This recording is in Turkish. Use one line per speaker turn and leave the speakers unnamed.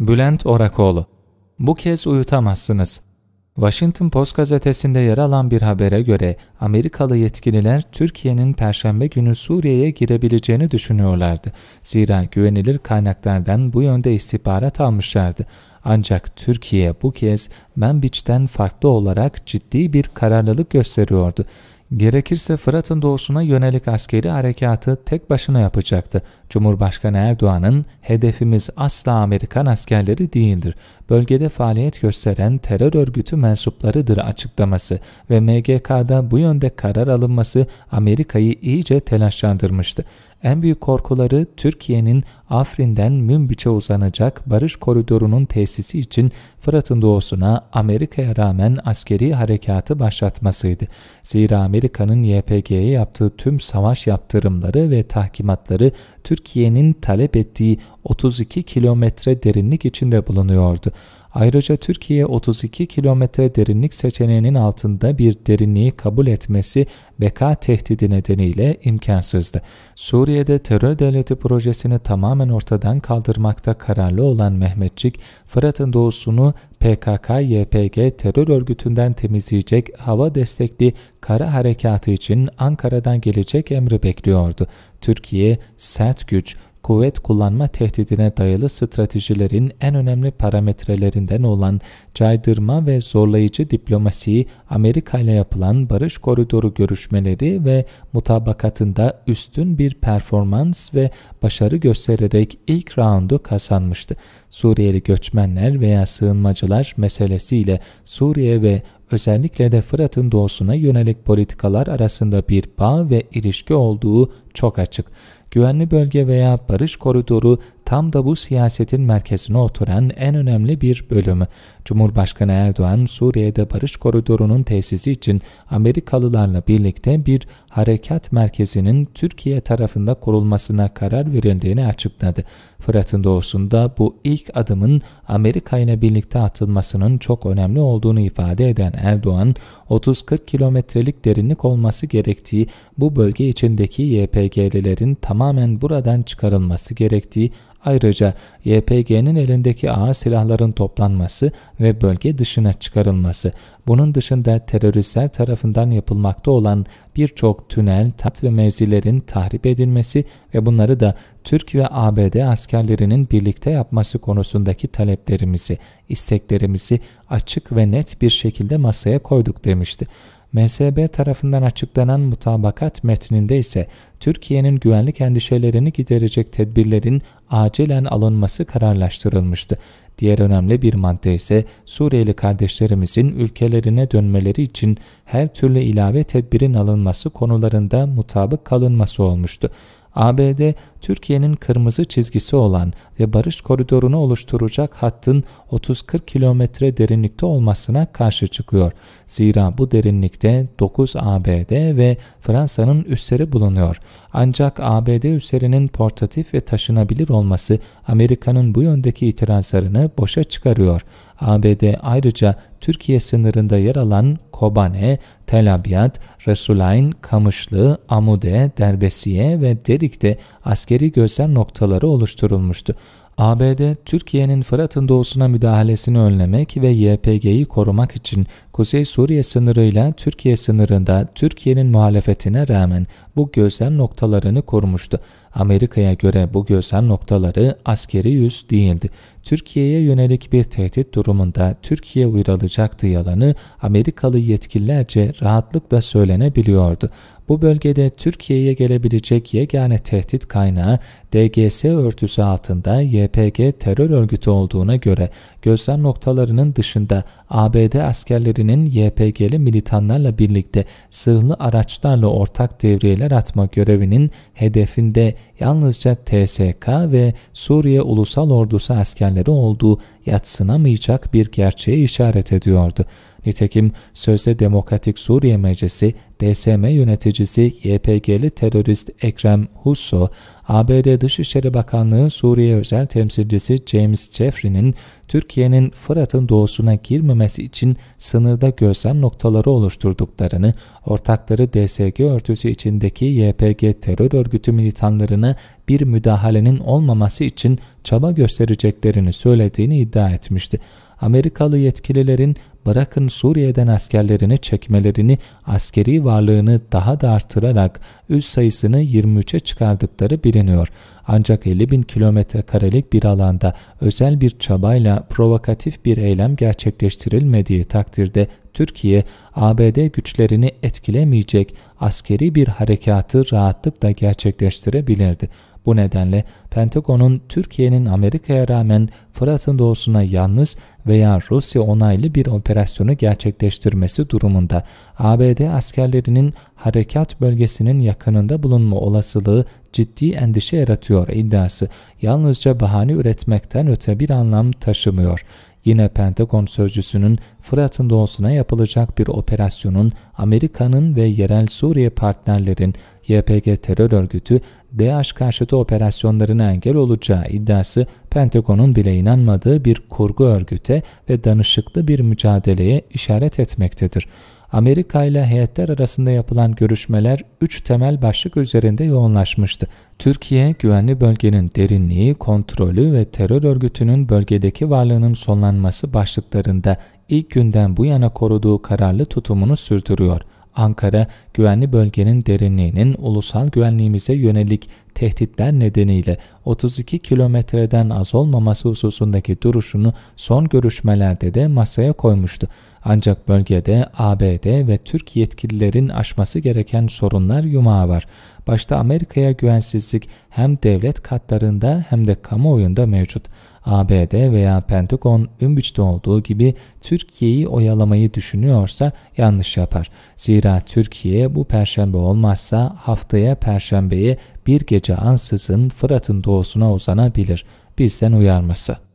Bülent Orakoğlu Bu kez uyutamazsınız. Washington Post gazetesinde yer alan bir habere göre Amerikalı yetkililer Türkiye'nin perşembe günü Suriye'ye girebileceğini düşünüyorlardı. Zira güvenilir kaynaklardan bu yönde istihbarat almışlardı. Ancak Türkiye bu kez Manbiç'ten farklı olarak ciddi bir kararlılık gösteriyordu. Gerekirse Fırat'ın doğusuna yönelik askeri harekatı tek başına yapacaktı. Cumhurbaşkanı Erdoğan'ın hedefimiz asla Amerikan askerleri değildir. Bölgede faaliyet gösteren terör örgütü mensuplarıdır açıklaması ve MGK'da bu yönde karar alınması Amerika'yı iyice telaşlandırmıştı. En büyük korkuları Türkiye'nin Afrin'den Münbiç'e uzanacak barış koridorunun tesisi için Fırat'ın doğusuna Amerika'ya rağmen askeri harekatı başlatmasıydı. Zira Amerika'nın YPG'ye yaptığı tüm savaş yaptırımları ve tahkimatları Türkiye'nin talep ettiği 32 kilometre derinlik içinde bulunuyordu. Ayrıca Türkiye 32 kilometre derinlik seçeneğinin altında bir derinliği kabul etmesi beka tehdidi nedeniyle imkansızdı. Suriye'de terör devleti projesini tamamen ortadan kaldırmakta kararlı olan Mehmetçik, Fırat'ın doğusunu PKK-YPG terör örgütünden temizleyecek hava destekli kara harekatı için Ankara'dan gelecek emri bekliyordu. Türkiye sert güç, kuvvet kullanma tehdidine dayalı stratejilerin en önemli parametrelerinden olan caydırma ve zorlayıcı diplomasiyi Amerika ile yapılan barış koridoru görüşmeleri ve mutabakatında üstün bir performans ve başarı göstererek ilk raundu kazanmıştı. Suriyeli göçmenler veya sığınmacılar meselesiyle Suriye ve özellikle de Fırat'ın doğusuna yönelik politikalar arasında bir bağ ve ilişki olduğu çok açık güvenli bölge veya barış koridoru tam da bu siyasetin merkezine oturan en önemli bir bölümü. Cumhurbaşkanı Erdoğan, Suriye'de barış koridorunun tesisi için Amerikalılarla birlikte bir harekat merkezinin Türkiye tarafında kurulmasına karar verildiğini açıkladı. Fırat'ın doğusunda bu ilk adımın Amerika ile birlikte atılmasının çok önemli olduğunu ifade eden Erdoğan, 30-40 kilometrelik derinlik olması gerektiği, bu bölge içindeki YPG'lilerin tamamen buradan çıkarılması gerektiği, Ayrıca YPG'nin elindeki ağır silahların toplanması ve bölge dışına çıkarılması, bunun dışında teröristler tarafından yapılmakta olan birçok tünel, tat ve mevzilerin tahrip edilmesi ve bunları da Türk ve ABD askerlerinin birlikte yapması konusundaki taleplerimizi, isteklerimizi açık ve net bir şekilde masaya koyduk demişti. MSB tarafından açıklanan mutabakat metninde ise Türkiye'nin güvenlik endişelerini giderecek tedbirlerin acilen alınması kararlaştırılmıştı. Diğer önemli bir madde ise Suriyeli kardeşlerimizin ülkelerine dönmeleri için her türlü ilave tedbirin alınması konularında mutabık kalınması olmuştu. ABD, Türkiye'nin kırmızı çizgisi olan ve barış koridorunu oluşturacak hattın 30-40 kilometre derinlikte olmasına karşı çıkıyor. Zira bu derinlikte 9 ABD ve Fransa'nın üsleri bulunuyor. Ancak ABD üslerinin portatif ve taşınabilir olması Amerika'nın bu yöndeki itirazlarını boşa çıkarıyor. ABD ayrıca Türkiye sınırında yer alan Kobane, Tel Abyad, Resulayn, Kamışlı, Amude, Derbesiye ve Derik'te askeri gözlem noktaları oluşturulmuştu. ABD, Türkiye'nin Fırat'ın doğusuna müdahalesini önlemek ve YPG'yi korumak için Kuzey Suriye sınırıyla Türkiye sınırında Türkiye'nin muhalefetine rağmen bu gözlem noktalarını korumuştu. Amerika'ya göre bu gözlem noktaları askeri yüz değildi. Türkiye'ye yönelik bir tehdit durumunda Türkiye uyarılacaktı yalanı Amerikalı yetkililerce rahatlıkla söylenebiliyordu. Bu bölgede Türkiye'ye gelebilecek yegane tehdit kaynağı DGS örtüsü altında YPG terör örgütü olduğuna göre gözlem noktalarının dışında ABD askerlerinin YPG'li militanlarla birlikte sırlı araçlarla ortak devriyeler atma görevinin hedefinde yalnızca TSK ve Suriye Ulusal Ordusu askerleri nedenleri olduğu yatsınamayacak bir gerçeğe işaret ediyordu. Nitekim sözde Demokratik Suriye Meclisi, DSM yöneticisi YPG'li terörist Ekrem Husso, ABD Dışişleri Bakanlığı Suriye Özel Temsilcisi James Jeffrey'nin Türkiye'nin Fırat'ın doğusuna girmemesi için sınırda gözlem noktaları oluşturduklarını, ortakları DSG örtüsü içindeki YPG terör örgütü militanlarına bir müdahalenin olmaması için çaba göstereceklerini söylediğini iddia etmişti. Amerikalı yetkililerin bırakın Suriye'den askerlerini çekmelerini, askeri varlığını daha da artırarak üst sayısını 23'e çıkardıkları biliniyor. Ancak 50 bin kilometre karelik bir alanda özel bir çabayla provokatif bir eylem gerçekleştirilmediği takdirde Türkiye, ABD güçlerini etkilemeyecek askeri bir harekatı rahatlıkla gerçekleştirebilirdi. Bu nedenle Pentagon'un Türkiye'nin Amerika'ya rağmen Fırat'ın doğusuna yalnız veya Rusya onaylı bir operasyonu gerçekleştirmesi durumunda ABD askerlerinin harekat bölgesinin yakınında bulunma olasılığı ciddi endişe yaratıyor iddiası yalnızca bahane üretmekten öte bir anlam taşımıyor. Yine Pentagon sözcüsünün Fırat'ın doğusuna yapılacak bir operasyonun Amerika'nın ve yerel Suriye partnerlerin YPG terör örgütü DAEŞ karşıtı operasyonlarına engel olacağı iddiası Pentagon'un bile inanmadığı bir kurgu örgüte ve danışıklı bir mücadeleye işaret etmektedir. Amerika ile heyetler arasında yapılan görüşmeler 3 temel başlık üzerinde yoğunlaşmıştı. Türkiye, güvenli bölgenin derinliği, kontrolü ve terör örgütünün bölgedeki varlığının sonlanması başlıklarında ilk günden bu yana koruduğu kararlı tutumunu sürdürüyor. Ankara, güvenli bölgenin derinliğinin ulusal güvenliğimize yönelik tehditler nedeniyle 32 kilometreden az olmaması hususundaki duruşunu son görüşmelerde de masaya koymuştu. Ancak bölgede ABD ve Türk yetkililerin aşması gereken sorunlar yumağı var. Başta Amerika'ya güvensizlik hem devlet katlarında hem de kamuoyunda mevcut. ABD veya Pentagon Ümbüç'te olduğu gibi Türkiye'yi oyalamayı düşünüyorsa yanlış yapar. Zira Türkiye bu perşembe olmazsa haftaya perşembeye bir gece ansızın Fırat'ın doğusuna uzanabilir. Bizden uyarması.